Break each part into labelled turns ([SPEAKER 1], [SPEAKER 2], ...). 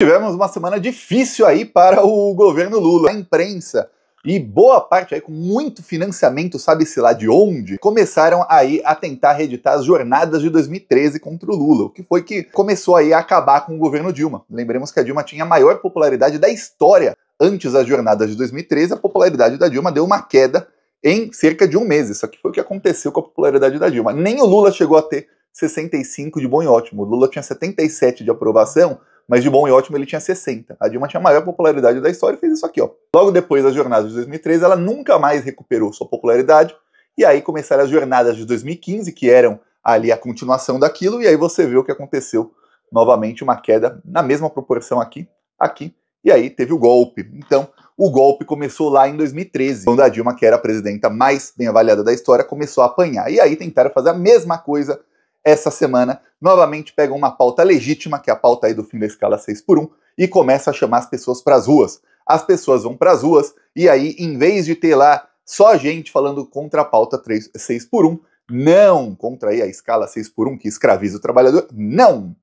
[SPEAKER 1] Tivemos uma semana difícil aí para o governo Lula. A imprensa e boa parte aí com muito financiamento, sabe-se lá de onde, começaram aí a tentar reeditar as jornadas de 2013 contra o Lula, o que foi que começou aí a acabar com o governo Dilma. Lembremos que a Dilma tinha a maior popularidade da história. Antes das jornadas de 2013, a popularidade da Dilma deu uma queda em cerca de um mês. Isso aqui foi o que aconteceu com a popularidade da Dilma. Nem o Lula chegou a ter 65 de bom e ótimo. O Lula tinha 77 de aprovação, mas de bom e ótimo ele tinha 60. A Dilma tinha a maior popularidade da história e fez isso aqui, ó. Logo depois das jornadas de 2013, ela nunca mais recuperou sua popularidade, e aí começaram as jornadas de 2015, que eram ali a continuação daquilo, e aí você vê o que aconteceu novamente, uma queda na mesma proporção aqui, aqui, e aí teve o golpe. Então, o golpe começou lá em 2013, quando a Dilma, que era a presidenta mais bem avaliada da história, começou a apanhar. E aí tentaram fazer a mesma coisa essa semana, novamente pega uma pauta legítima, que é a pauta aí do fim da escala 6 por 1, e começa a chamar as pessoas para as ruas. As pessoas vão para as ruas e aí, em vez de ter lá só gente falando contra a pauta 3, 6 por 1, não contra aí a escala 6 por 1 que escraviza o trabalhador, não.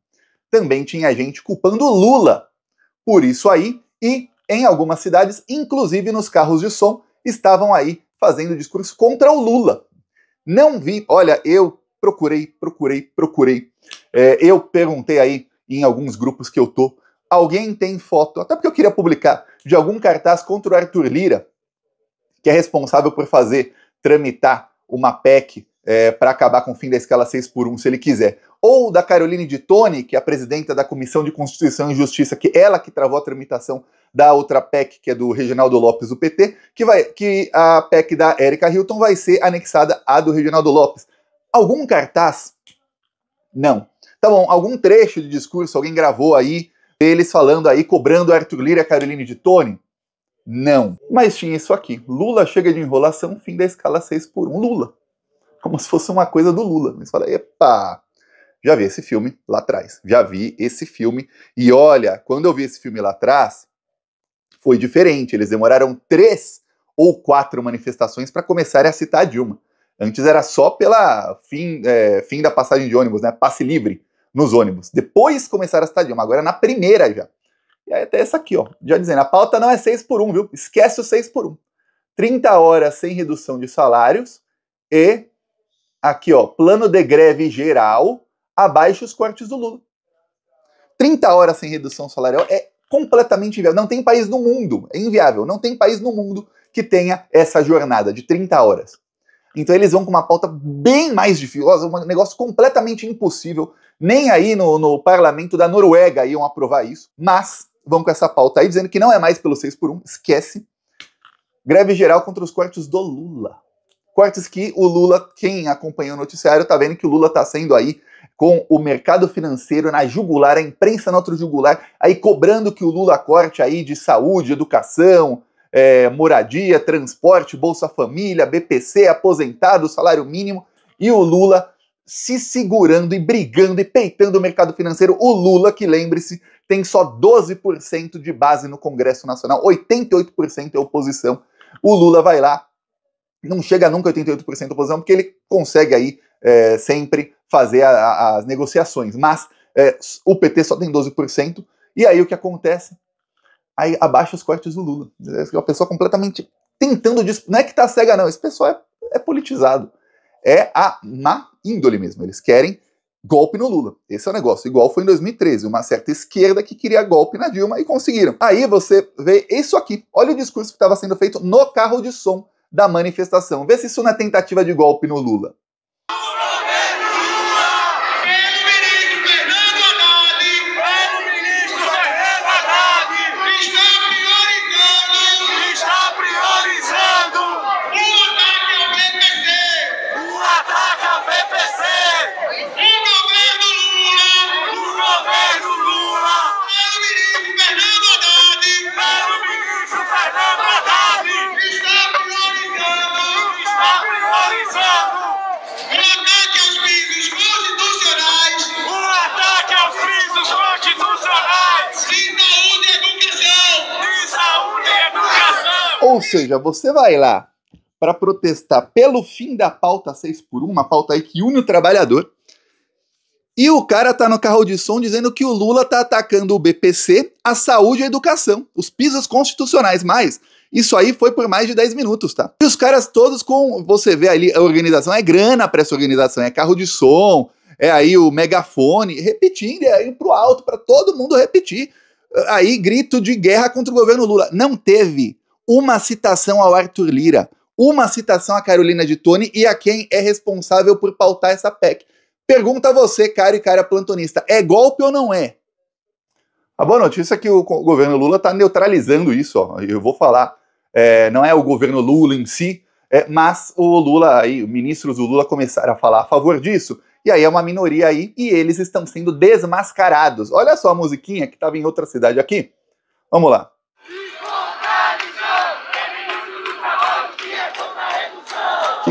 [SPEAKER 1] Também tinha gente culpando Lula por isso aí e em algumas cidades, inclusive nos carros de som, estavam aí fazendo discurso contra o Lula. Não vi, olha, eu procurei, procurei, procurei. É, eu perguntei aí em alguns grupos que eu tô, alguém tem foto, até porque eu queria publicar, de algum cartaz contra o Arthur Lira, que é responsável por fazer tramitar uma PEC é, para acabar com o fim da escala 6 por 1, se ele quiser. Ou da Caroline de Tone, que é a presidenta da Comissão de Constituição e Justiça, que é ela que travou a tramitação da outra PEC, que é do Reginaldo Lopes, do PT, que, vai, que a PEC da Érica Hilton vai ser anexada à do Reginaldo Lopes. Algum cartaz? Não. Tá bom, algum trecho de discurso alguém gravou aí, eles falando aí, cobrando Arthur Lira e Caroline de Tone? Não. Mas tinha isso aqui. Lula chega de enrolação, fim da escala 6 por 1. Lula. Como se fosse uma coisa do Lula. Mas fala, epa, já vi esse filme lá atrás. Já vi esse filme. E olha, quando eu vi esse filme lá atrás, foi diferente. Eles demoraram três ou quatro manifestações para começar a citar a Dilma. Antes era só pela fim, é, fim da passagem de ônibus, né? Passe livre nos ônibus. Depois começaram a cidadinha, mas agora é na primeira já. E aí até essa aqui, ó. Já dizendo, a pauta não é 6 por 1, viu? Esquece o 6 por 1. 30 horas sem redução de salários e aqui, ó, plano de greve geral abaixo os cortes do Lula. 30 horas sem redução salarial é completamente inviável. Não tem país no mundo, é inviável. Não tem país no mundo que tenha essa jornada de 30 horas. Então eles vão com uma pauta bem mais difícil, um negócio completamente impossível. Nem aí no, no parlamento da Noruega iam aprovar isso, mas vão com essa pauta aí, dizendo que não é mais pelo 6 por 1, esquece. Greve geral contra os cortes do Lula. Cortes que o Lula, quem acompanha o noticiário, tá vendo que o Lula tá sendo aí com o mercado financeiro na jugular, a imprensa na outra jugular, aí cobrando que o Lula corte aí de saúde, educação, é, moradia, transporte, Bolsa Família, BPC, aposentado, salário mínimo e o Lula se segurando e brigando e peitando o mercado financeiro. O Lula, que lembre-se, tem só 12% de base no Congresso Nacional, 88% é oposição. O Lula vai lá, não chega nunca a 88% de oposição, porque ele consegue aí é, sempre fazer a, a, as negociações. Mas é, o PT só tem 12%, e aí o que acontece? aí abaixa os cortes do Lula. É uma pessoa completamente tentando. disso. Não é que tá cega, não. Esse pessoal é, é politizado. É a má índole mesmo. Eles querem golpe no Lula. Esse é o negócio. Igual foi em 2013, uma certa esquerda que queria golpe na Dilma e conseguiram. Aí você vê isso aqui. Olha o discurso que estava sendo feito no carro de som da manifestação. Vê se isso não é tentativa de golpe no Lula. Ou seja, você vai lá para protestar pelo fim da pauta 6 por 1, uma pauta aí que une o trabalhador, e o cara tá no carro de som dizendo que o Lula tá atacando o BPC, a saúde e a educação, os pisos constitucionais, mas isso aí foi por mais de 10 minutos, tá? E os caras todos com, você vê ali, a organização é grana para essa organização, é carro de som, é aí o megafone, repetindo, é aí pro alto, para todo mundo repetir. Aí grito de guerra contra o governo Lula. Não teve uma citação ao Arthur Lira, uma citação à Carolina de Tone e a quem é responsável por pautar essa PEC. Pergunta a você, cara e cara plantonista, é golpe ou não é? A boa notícia é que o governo Lula está neutralizando isso, ó, eu vou falar. É, não é o governo Lula em si, é, mas o Lula, aí, ministros do Lula começaram a falar a favor disso, e aí é uma minoria aí, e eles estão sendo desmascarados. Olha só a musiquinha que estava em outra cidade aqui. Vamos lá.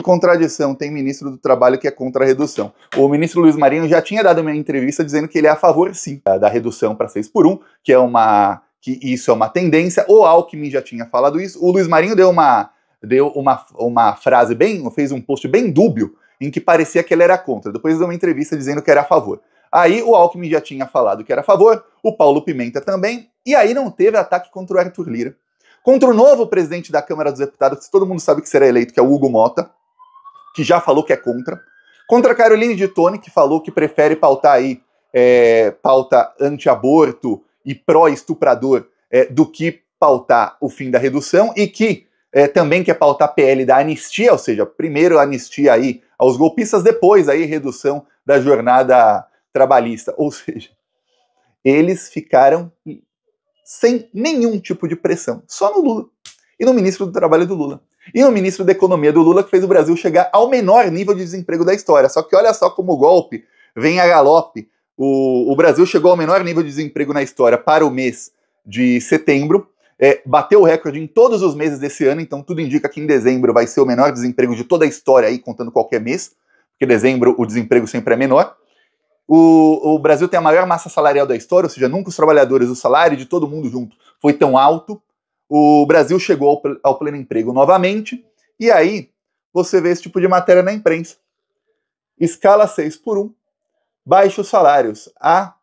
[SPEAKER 1] contradição, tem ministro do Trabalho que é contra a redução. O ministro Luiz Marinho já tinha dado uma entrevista dizendo que ele é a favor, sim, da redução para 6 por 1, que é uma que isso é uma tendência. O Alckmin já tinha falado isso. O Luiz Marinho deu uma deu uma, uma frase bem, fez um post bem dúbio em que parecia que ele era contra. Depois deu uma entrevista dizendo que era a favor. Aí o Alckmin já tinha falado que era a favor, o Paulo Pimenta também, e aí não teve ataque contra o Arthur Lira. Contra o novo presidente da Câmara dos Deputados, que todo mundo sabe que será eleito, que é o Hugo Mota, que já falou que é contra, contra a Caroline de Tone, que falou que prefere pautar aí é, pauta anti-aborto e pró-estuprador é, do que pautar o fim da redução, e que é, também quer pautar PL da anistia, ou seja, primeiro anistia aí aos golpistas, depois aí redução da jornada trabalhista. Ou seja, eles ficaram sem nenhum tipo de pressão, só no Lula e no ministro do Trabalho do Lula. E no ministro da Economia do Lula, que fez o Brasil chegar ao menor nível de desemprego da história. Só que olha só como o golpe vem a galope. O, o Brasil chegou ao menor nível de desemprego na história para o mês de setembro. É, bateu o recorde em todos os meses desse ano, então tudo indica que em dezembro vai ser o menor desemprego de toda a história, aí contando qualquer mês, porque dezembro o desemprego sempre é menor. O, o Brasil tem a maior massa salarial da história, ou seja, nunca os trabalhadores, o salário de todo mundo junto foi tão alto o Brasil chegou ao, ao pleno emprego novamente, e aí você vê esse tipo de matéria na imprensa. Escala 6 por 1, baixos salários, a,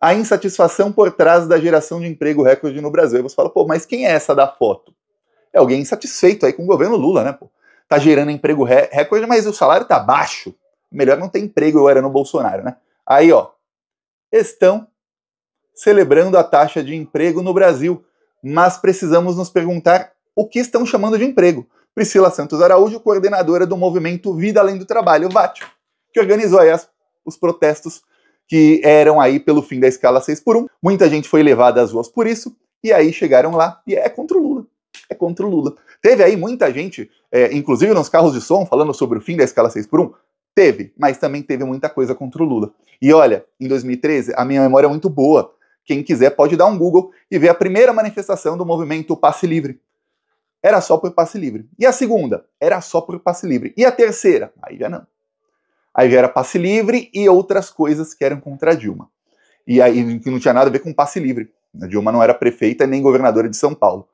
[SPEAKER 1] a insatisfação por trás da geração de emprego recorde no Brasil. E você fala, pô, mas quem é essa da foto? É alguém insatisfeito aí com o governo Lula, né, pô? Tá gerando emprego re recorde, mas o salário tá baixo. Melhor não ter emprego, eu era no Bolsonaro, né? Aí, ó, estão celebrando a taxa de emprego no Brasil mas precisamos nos perguntar o que estão chamando de emprego. Priscila Santos Araújo, coordenadora do movimento Vida Além do Trabalho, VATIO, que organizou aí as, os protestos que eram aí pelo fim da escala 6 por 1. Muita gente foi levada às ruas por isso, e aí chegaram lá, e é contra o Lula. É contra o Lula. Teve aí muita gente, é, inclusive nos carros de som, falando sobre o fim da escala 6 por 1. Teve, mas também teve muita coisa contra o Lula. E olha, em 2013, a minha memória é muito boa. Quem quiser pode dar um Google e ver a primeira manifestação do movimento passe livre. Era só por passe livre. E a segunda? Era só por passe livre. E a terceira? Aí já não. Aí já era passe livre e outras coisas que eram contra Dilma. E aí que não tinha nada a ver com passe livre. A Dilma não era prefeita nem governadora de São Paulo.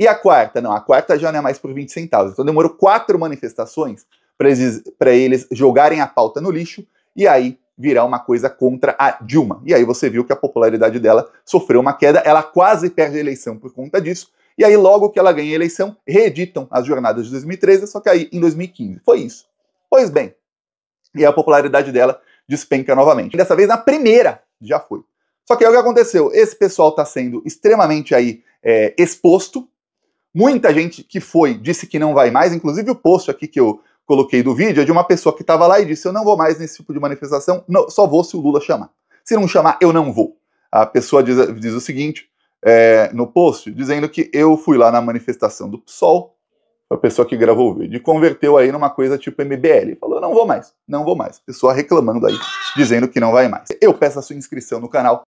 [SPEAKER 1] E a quarta? Não, a quarta já não é mais por 20 centavos. Então demorou quatro manifestações para eles, eles jogarem a pauta no lixo e aí virar uma coisa contra a Dilma. E aí você viu que a popularidade dela sofreu uma queda, ela quase perde a eleição por conta disso. E aí, logo que ela ganha a eleição, reeditam as jornadas de 2013, só que aí em 2015. Foi isso. Pois bem, e a popularidade dela despenca novamente. Dessa vez na primeira, já foi. Só que aí o que aconteceu? Esse pessoal está sendo extremamente aí é, exposto. Muita gente que foi disse que não vai mais, inclusive o post aqui que eu coloquei do vídeo é de uma pessoa que estava lá e disse: Eu não vou mais nesse tipo de manifestação, não, só vou se o Lula chamar. Se não chamar, eu não vou. A pessoa diz, diz o seguinte é, no post, dizendo que eu fui lá na manifestação do PSOL, a pessoa que gravou o vídeo, e converteu aí numa coisa tipo MBL. Falou: Não vou mais, não vou mais. Pessoa reclamando aí, dizendo que não vai mais. Eu peço a sua inscrição no canal.